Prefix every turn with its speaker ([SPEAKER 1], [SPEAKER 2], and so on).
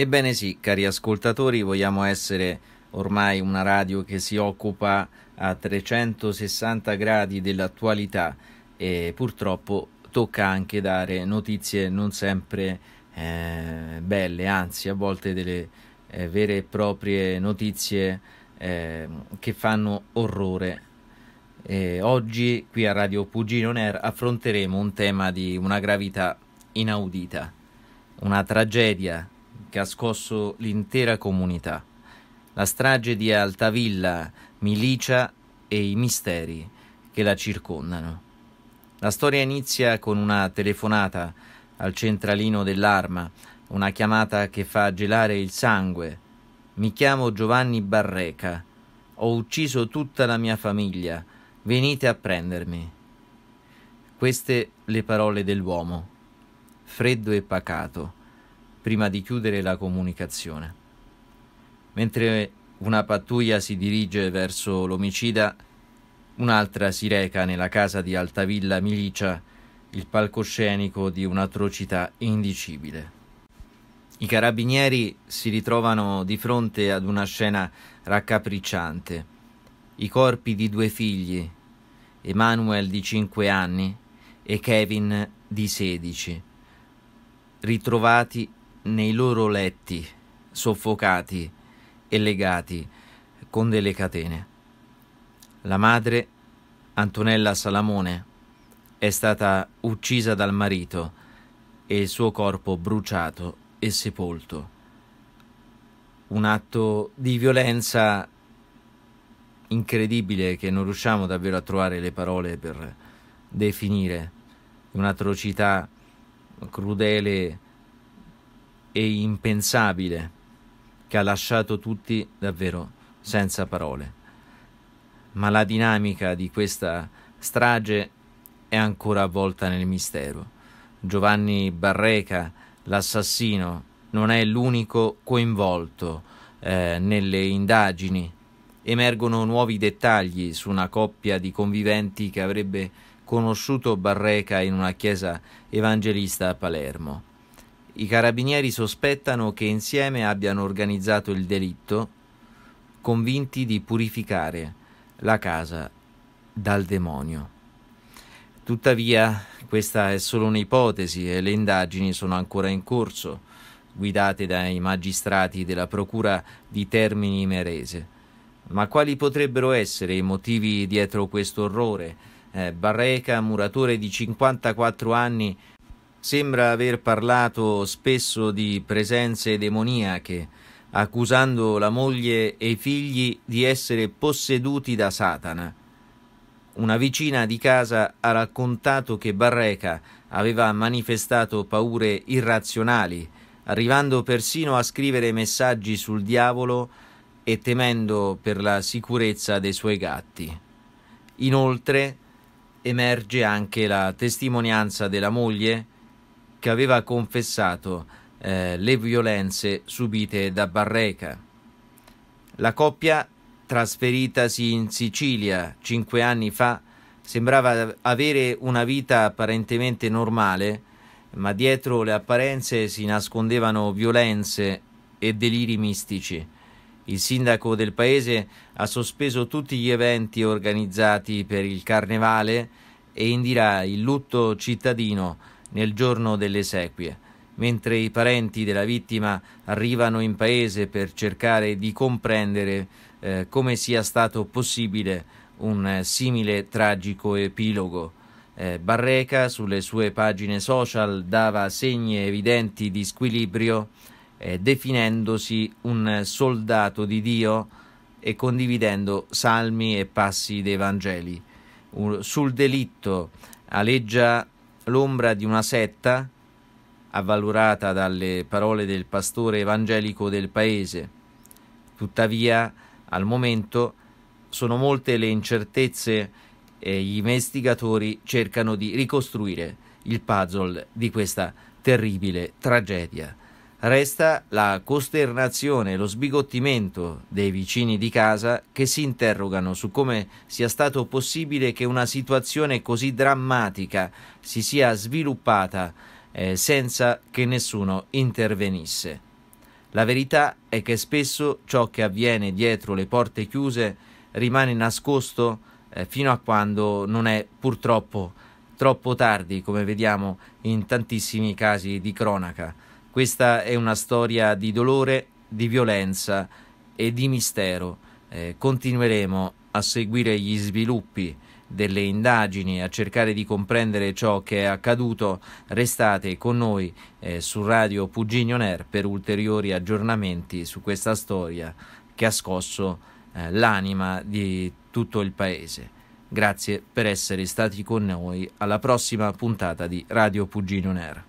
[SPEAKER 1] Ebbene sì, cari ascoltatori, vogliamo essere ormai una radio che si occupa a 360 gradi dell'attualità e purtroppo tocca anche dare notizie non sempre eh, belle, anzi a volte delle eh, vere e proprie notizie eh, che fanno orrore. oggi qui a Radio Pugino Ner affronteremo un tema di una gravità inaudita, una tragedia che ha scosso l'intera comunità. La strage di Altavilla, Milicia e i misteri che la circondano. La storia inizia con una telefonata al centralino dell'arma, una chiamata che fa gelare il sangue. Mi chiamo Giovanni Barreca. Ho ucciso tutta la mia famiglia. Venite a prendermi. Queste le parole dell'uomo, freddo e pacato prima di chiudere la comunicazione. Mentre una pattuglia si dirige verso l'omicida, un'altra si reca nella casa di Altavilla Milicia, il palcoscenico di un'atrocità indicibile. I carabinieri si ritrovano di fronte ad una scena raccapricciante. I corpi di due figli, Emanuel di 5 anni e Kevin di 16, ritrovati nei loro letti, soffocati e legati con delle catene. La madre, Antonella Salamone, è stata uccisa dal marito e il suo corpo bruciato e sepolto. Un atto di violenza incredibile che non riusciamo davvero a trovare le parole per definire, un'atrocità crudele e impensabile che ha lasciato tutti davvero senza parole. Ma la dinamica di questa strage è ancora avvolta nel mistero. Giovanni Barreca, l'assassino, non è l'unico coinvolto eh, nelle indagini. Emergono nuovi dettagli su una coppia di conviventi che avrebbe conosciuto Barreca in una chiesa evangelista a Palermo. I carabinieri sospettano che insieme abbiano organizzato il delitto, convinti di purificare la casa dal demonio. Tuttavia, questa è solo un'ipotesi e le indagini sono ancora in corso, guidate dai magistrati della Procura di Termini Merese. Ma quali potrebbero essere i motivi dietro questo orrore? Eh, Barreca, muratore di 54 anni, sembra aver parlato spesso di presenze demoniache, accusando la moglie e i figli di essere posseduti da Satana. Una vicina di casa ha raccontato che Barreca aveva manifestato paure irrazionali, arrivando persino a scrivere messaggi sul diavolo e temendo per la sicurezza dei suoi gatti. Inoltre emerge anche la testimonianza della moglie, che aveva confessato eh, le violenze subite da Barreca. La coppia, trasferitasi in Sicilia cinque anni fa, sembrava avere una vita apparentemente normale, ma dietro le apparenze si nascondevano violenze e deliri mistici. Il sindaco del paese ha sospeso tutti gli eventi organizzati per il carnevale e indirà il lutto cittadino nel giorno delle esequie, mentre i parenti della vittima arrivano in paese per cercare di comprendere eh, come sia stato possibile un eh, simile tragico epilogo. Eh, Barreca sulle sue pagine social dava segni evidenti di squilibrio, eh, definendosi un soldato di Dio e condividendo salmi e passi dei Vangeli. Uh, sul delitto aleggia l'ombra di una setta avvalorata dalle parole del pastore evangelico del paese. Tuttavia, al momento sono molte le incertezze e gli investigatori cercano di ricostruire il puzzle di questa terribile tragedia. Resta la costernazione e lo sbigottimento dei vicini di casa che si interrogano su come sia stato possibile che una situazione così drammatica si sia sviluppata eh, senza che nessuno intervenisse. La verità è che spesso ciò che avviene dietro le porte chiuse rimane nascosto eh, fino a quando non è purtroppo troppo tardi, come vediamo in tantissimi casi di cronaca. Questa è una storia di dolore, di violenza e di mistero. Eh, continueremo a seguire gli sviluppi delle indagini, a cercare di comprendere ciò che è accaduto. Restate con noi eh, su Radio Pugigno Ner per ulteriori aggiornamenti su questa storia che ha scosso eh, l'anima di tutto il paese. Grazie per essere stati con noi alla prossima puntata di Radio Pugino Nera.